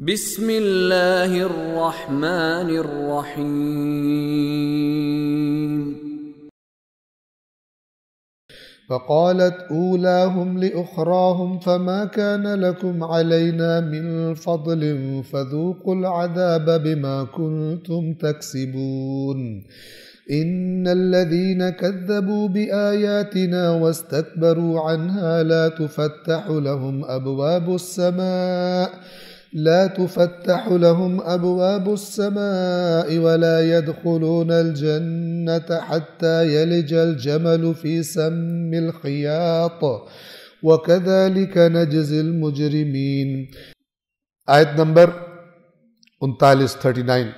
بسم الله الرحمن الرحيم فقالت أولاهم لأخراهم فما كان لكم علينا من فضل فذوقوا العذاب بما كنتم تكسبون إن الذين كذبوا بآياتنا واستكبروا عنها لا تفتح لهم أبواب السماء لا تفتح لهم ابواب السماء ولا يدخلون الجنه حتى يلج الجمل في سم الخياط وكذلك نجزي المجرمين آية نمبر 39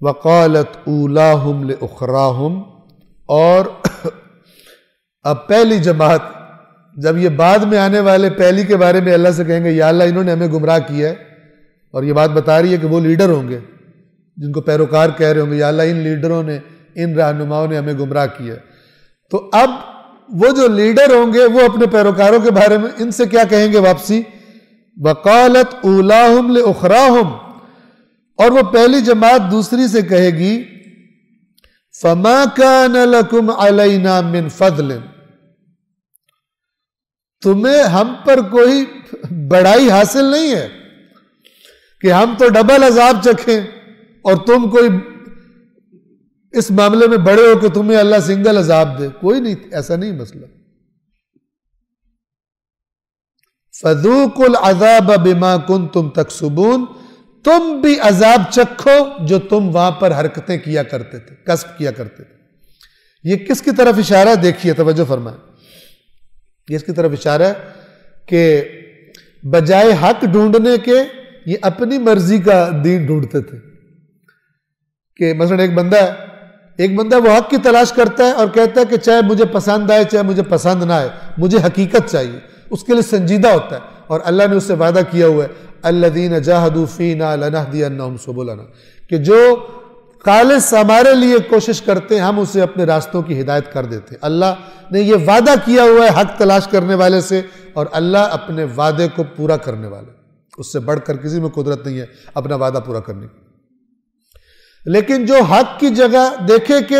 وقالت اولاهم لاخراهم اور اب پہلی جماعت جب یہ بعد میں آنے والے پہلی کے بارے میں اللہ سے کہیں گے یا اللہ انہوں نے ہمیں گمراہ کیا ہے اور یہ بات بتا رہی ہے کہ وہ لیڈر ہوں گے جن کو پیروکار کہہ رہے ہوں گے یا اللہ ان لیڈروں نے ان رہنماؤں نے ہمیں گمراہ کیا تو اب وہ جو لیڈر ہوں گے وہ اپنے پیروکاروں کے بارے میں ان سے کیا کہیں گے واپسی بکولت اولام لکھراہم اور وہ پہلی جماعت دوسری سے کہے گی گیما من علین تمہیں ہم پر کوئی بڑائی حاصل نہیں ہے کہ ہم تو ڈبل عذاب چکھیں اور تم کوئی اس معاملے میں بڑے ہو کہ تمہیں اللہ سنگل عذاب دے کوئی نہیں ایسا نہیں مسئلہ فضوق العذاب بما کن تم تکسبون تم بھی عذاب چکھو جو تم وہاں پر حرکتیں کیا کرتے تھے کسب کیا کرتے تھے یہ کس کی طرف اشارہ دیکھیے توجہ فرمائیں یہ اس کی طرف اشارہ ہے کہ بجائے حق ڈھونڈنے کے یہ اپنی مرضی کا دین ڈھونڈتے تھے کہ مثلا ایک بندہ ہے ایک بندہ وہ حق کی تلاش کرتا ہے اور کہتا ہے کہ چاہے مجھے پسند آئے چاہے مجھے پسند نہ آئے مجھے حقیقت چاہیے اس کے لیے سنجیدہ ہوتا ہے اور اللہ نے اس سے وعدہ کیا ہوا ہے اللہ دین کہ جو کالس ہمارے لیے کوشش کرتے ہیں ہم اسے اپنے راستوں کی ہدایت کر دیتے ہیں اللہ نے یہ وعدہ کیا ہوا ہے حق تلاش کرنے والے سے اور اللہ اپنے وعدے کو پورا کرنے والے اس سے بڑھ کر کسی میں قدرت نہیں ہے اپنا وعدہ پورا کرنے کی لیکن جو حق کی جگہ دیکھے کہ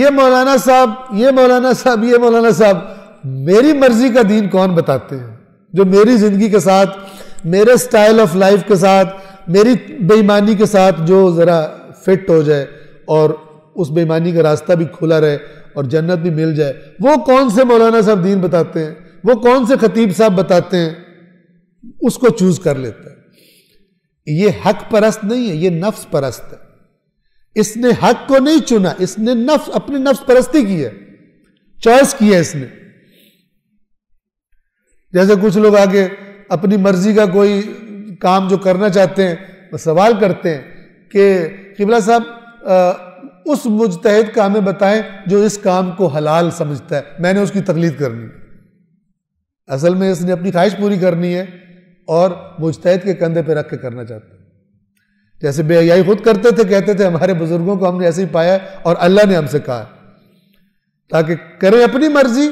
یہ مولانا صاحب یہ مولانا صاحب یہ مولانا صاحب میری مرضی کا دین کون بتاتے ہیں جو میری زندگی کے ساتھ میرے سٹائل آف لائف کے ساتھ میری بےمانی کے ساتھ جو ذرا فٹ ہو جائے اور اس ایمانی کا راستہ بھی کھلا رہے اور جنت بھی مل جائے وہ کون سے مولانا صاحب دین بتاتے ہیں وہ کون سے خطیب صاحب بتاتے ہیں اس کو چوز کر لیتا ہے یہ حق پرست نہیں ہے یہ نفس پرست ہے اس نے حق کو نہیں چنا اس نے نفس اپنی نفس پرستی کی ہے چوائس کی ہے اس نے جیسے کچھ لوگ آگے اپنی مرضی کا کوئی کام جو کرنا چاہتے ہیں وہ سوال کرتے ہیں کہ قبلہ صاحب اس مجتہد کا ہمیں بتائیں جو اس کام کو حلال سمجھتا ہے میں نے اس کی تقلید کرنی ہے اصل میں اس نے اپنی خواہش پوری کرنی ہے اور مجتہد کے کندھے پہ رکھ کے کرنا چاہتا ہے جیسے بے حیائی خود کرتے تھے کہتے تھے ہمارے بزرگوں کو ہم نے ایسے ہی پایا اور اللہ نے ہم سے کہا تاکہ کریں اپنی مرضی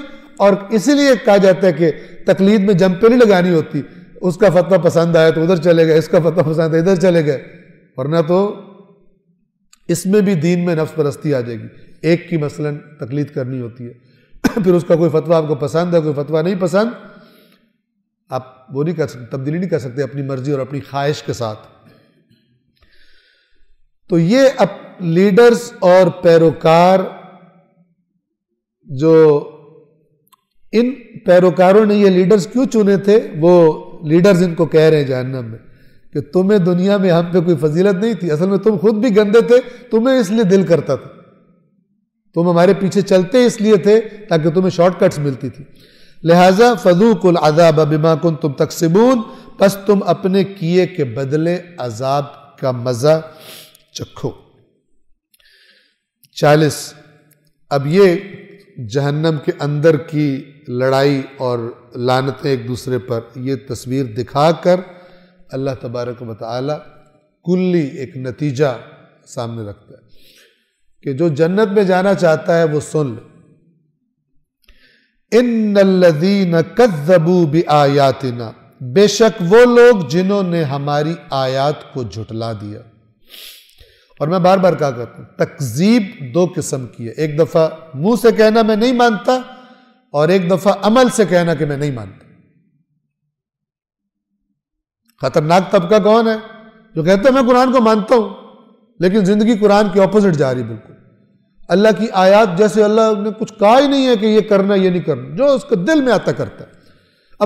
اور اسی لیے کہا جاتا ہے کہ تقلید میں جمپیں نہیں لگانی ہوتی اس کا فتویٰ پسند آیا تو ادھر چلے گئے اس کا فتویٰ پسند آیا ادھر چلے گئے ورنہ تو اس میں بھی دین میں نفس پرستی آ جائے گی ایک کی مثلا تقلید کرنی ہوتی ہے پھر اس کا کوئی فتویٰ آپ کو پسند ہے کوئی فتویٰ نہیں پسند آپ وہ نہیں کر سکتے تبدیلی نہیں کر سکتے اپنی مرضی اور اپنی خواہش کے ساتھ تو یہ اب لیڈرز اور پیروکار جو ان پیروکاروں نے یہ لیڈرز کیوں چنے تھے وہ لیڈرز ان کو کہہ رہے ہیں جہنم میں کہ تمہیں دنیا میں ہم پہ کوئی فضیلت نہیں تھی اصل میں تم خود بھی گندے تھے تمہیں اس لیے دل کرتا تھا تم ہمارے پیچھے چلتے اس لیے تھے تاکہ تمہیں شارٹ کٹس ملتی تھی لہٰذا فضوق بما کن تم تقسمون بس تم اپنے کیے کے بدلے عذاب کا مزہ چکھو چالیس اب یہ جہنم کے اندر کی لڑائی اور لانتیں ایک دوسرے پر یہ تصویر دکھا کر اللہ تبارک و تعالی کلی ایک نتیجہ سامنے رکھتا ہے کہ جو جنت میں جانا چاہتا ہے وہ سن لے انیات نہ بے شک وہ لوگ جنہوں نے ہماری آیات کو جھٹلا دیا اور میں بار بار کہا کرتا ہوں تقزیب دو قسم کی ہے ایک دفعہ منہ سے کہنا میں نہیں مانتا اور ایک دفعہ عمل سے کہنا کہ میں نہیں مانتا خطرناک طبقہ کون ہے جو کہتے ہیں میں قرآن کو مانتا ہوں لیکن زندگی قرآن کے اپوزٹ جا رہی بالکل اللہ کی آیات جیسے اللہ نے کچھ کہا ہی نہیں ہے کہ یہ کرنا یہ نہیں کرنا جو اس کے دل میں آتا کرتا ہے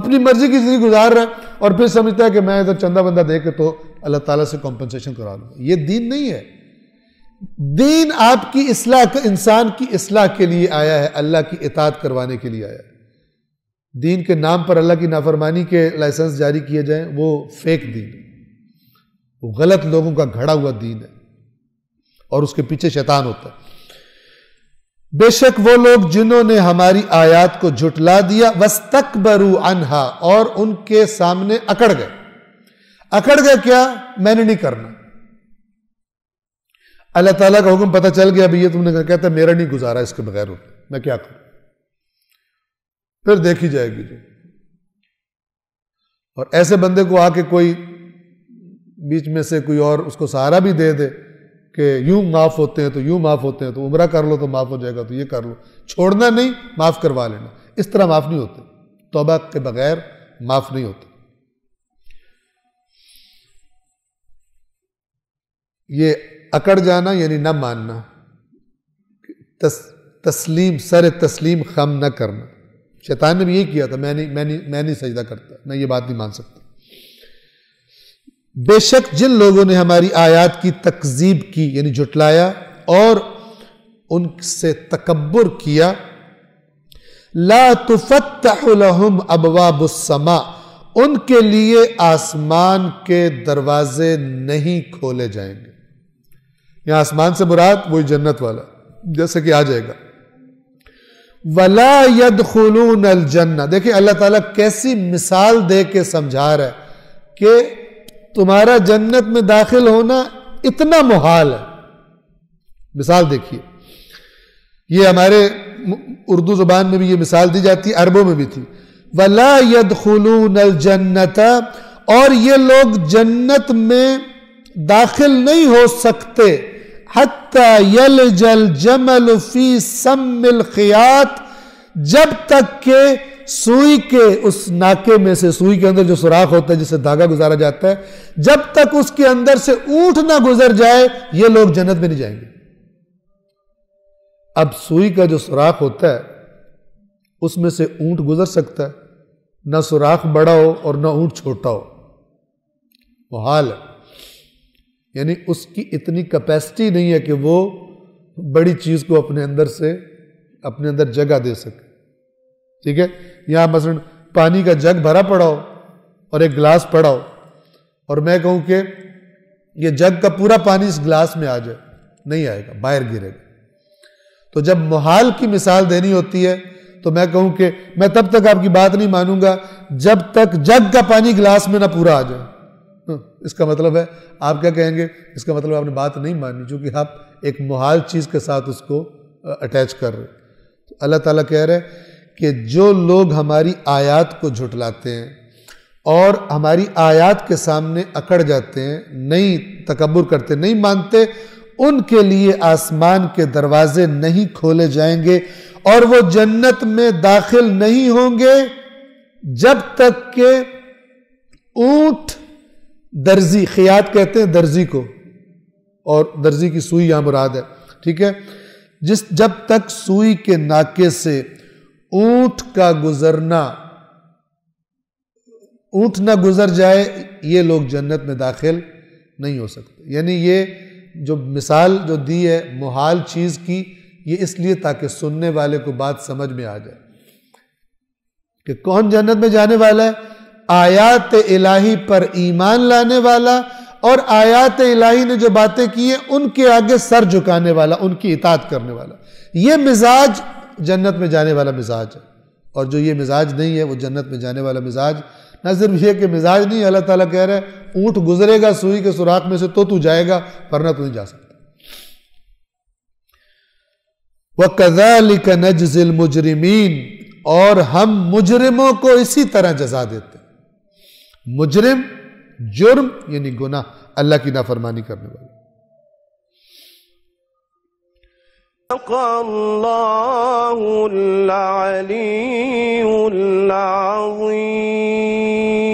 اپنی مرضی کی زندگی گزار رہا ہے اور پھر سمجھتا ہے کہ میں ادھر چندہ بندہ دے کے تو اللہ تعالیٰ سے کمپنسیشن کرا دوں یہ دین نہیں ہے دین آپ کی اصلاح انسان کی اصلاح کے لیے آیا ہے اللہ کی اطاعت کروانے کے لیے آیا ہے دین کے نام پر اللہ کی نافرمانی کے لائسنس جاری کیے جائیں وہ فیک دین وہ غلط لوگوں کا گھڑا ہوا دین ہے اور اس کے پیچھے شیطان ہوتا ہے بے شک وہ لوگ جنہوں نے ہماری آیات کو جھٹلا دیا بس تک انہا اور ان کے سامنے اکڑ گئے اکڑ گئے کیا میں نے نہیں کرنا اللہ تعالیٰ کا حکم پتہ چل گیا یہ تم نے کہتا ہے میرا نہیں گزارا اس کے بغیر ہوتا میں کیا کروں پھر دیکھی جائے گی جو اور ایسے بندے کو آ کے کوئی بیچ میں سے کوئی اور اس کو سہارا بھی دے دے کہ یوں معاف ہوتے ہیں تو یوں معاف ہوتے ہیں تو عمرہ کر لو تو معاف ہو جائے گا تو یہ کر لو چھوڑنا نہیں معاف کروا لینا اس طرح معاف نہیں ہوتے توبہ کے بغیر معاف نہیں ہوتے یہ اکڑ جانا یعنی نہ ماننا تسلیم سر تسلیم خم نہ کرنا شیطان نے بھی یہی کیا تھا میں نہیں میں نہیں میں نہیں سجدہ کرتا میں یہ بات نہیں مان سکتا بے شک جن لوگوں نے ہماری آیات کی تکذیب کی یعنی جھٹلایا اور ان سے تکبر کیا لا تفتح لهم ابواب السماء ان کے لیے آسمان کے دروازے نہیں کھولے جائیں گے یہ آسمان سے مراد وہی جنت والا جیسے کہ آ جائے گا ولا دلو نل دیکھیں اللہ تعالیٰ کیسی مثال دے کے سمجھا رہا ہے کہ تمہارا جنت میں داخل ہونا اتنا محال ہے مثال دیکھیے یہ ہمارے اردو زبان میں بھی یہ مثال دی جاتی ہے عربوں میں بھی تھی ولا ید خلون اور یہ لوگ جنت میں داخل نہیں ہو سکتے حتی یلجل جمل فی سم الخیات جب تک کہ سوئی کے اس ناکے میں سے سوئی کے اندر جو سوراخ ہوتا ہے جسے دھاگا گزارا جاتا ہے جب تک اس کے اندر سے اونٹ نہ گزر جائے یہ لوگ جنت میں نہیں جائیں گے اب سوئی کا جو سوراخ ہوتا ہے اس میں سے اونٹ گزر سکتا ہے نہ سوراخ بڑا ہو اور نہ اونٹ چھوٹا ہو وہ حال ہے یعنی اس کی اتنی کپیسٹی نہیں ہے کہ وہ بڑی چیز کو اپنے اندر سے اپنے اندر جگہ دے سکے ٹھیک ہے یہاں مثلا پانی کا جگ بھرا پڑا ہو اور ایک گلاس پڑا ہو اور میں کہوں کہ یہ جگ کا پورا پانی اس گلاس میں آ جائے نہیں آئے گا باہر گرے گا تو جب محال کی مثال دینی ہوتی ہے تو میں کہوں کہ میں تب تک آپ کی بات نہیں مانوں گا جب تک جگ کا پانی گلاس میں نہ پورا آ جائے اس کا مطلب ہے آپ کیا کہیں گے اس کا مطلب آپ نے بات نہیں مانی چونکہ آپ ایک محال چیز کے ساتھ اس کو اٹیچ کر رہے اللہ تعالیٰ کہہ رہے کہ جو لوگ ہماری آیات کو جھٹلاتے ہیں اور ہماری آیات کے سامنے اکڑ جاتے ہیں نہیں تکبر کرتے نہیں مانتے ان کے لیے آسمان کے دروازے نہیں کھولے جائیں گے اور وہ جنت میں داخل نہیں ہوں گے جب تک کہ اونٹ درزی خیات کہتے ہیں درزی کو اور درزی کی سوئی یہاں مراد ہے ٹھیک ہے جس جب تک سوئی کے ناکے سے اونٹ کا گزرنا اونٹ نہ گزر جائے یہ لوگ جنت میں داخل نہیں ہو سکتے یعنی یہ جو مثال جو دی ہے محال چیز کی یہ اس لیے تاکہ سننے والے کو بات سمجھ میں آ جائے کہ کون جنت میں جانے والا ہے آیات الہی پر ایمان لانے والا اور آیات الہی نے جو باتیں کی ہیں ان کے آگے سر جھکانے والا ان کی اطاعت کرنے والا یہ مزاج جنت میں جانے والا مزاج ہے اور جو یہ مزاج نہیں ہے وہ جنت میں جانے والا مزاج نہ صرف یہ کہ مزاج نہیں اللہ تعالیٰ کہہ رہے اونٹ گزرے گا سوئی کے سوراخ میں سے تو تو جائے گا ورنہ تو نہیں جا سکتا وَكَذَلِكَ نَجْزِ الْمُجْرِمِينَ اور ہم مجرموں کو اسی طرح جزا دیتے مجرم جرم یعنی گناہ اللہ کی نافرمانی کرنے والے اللہ العلی العظیم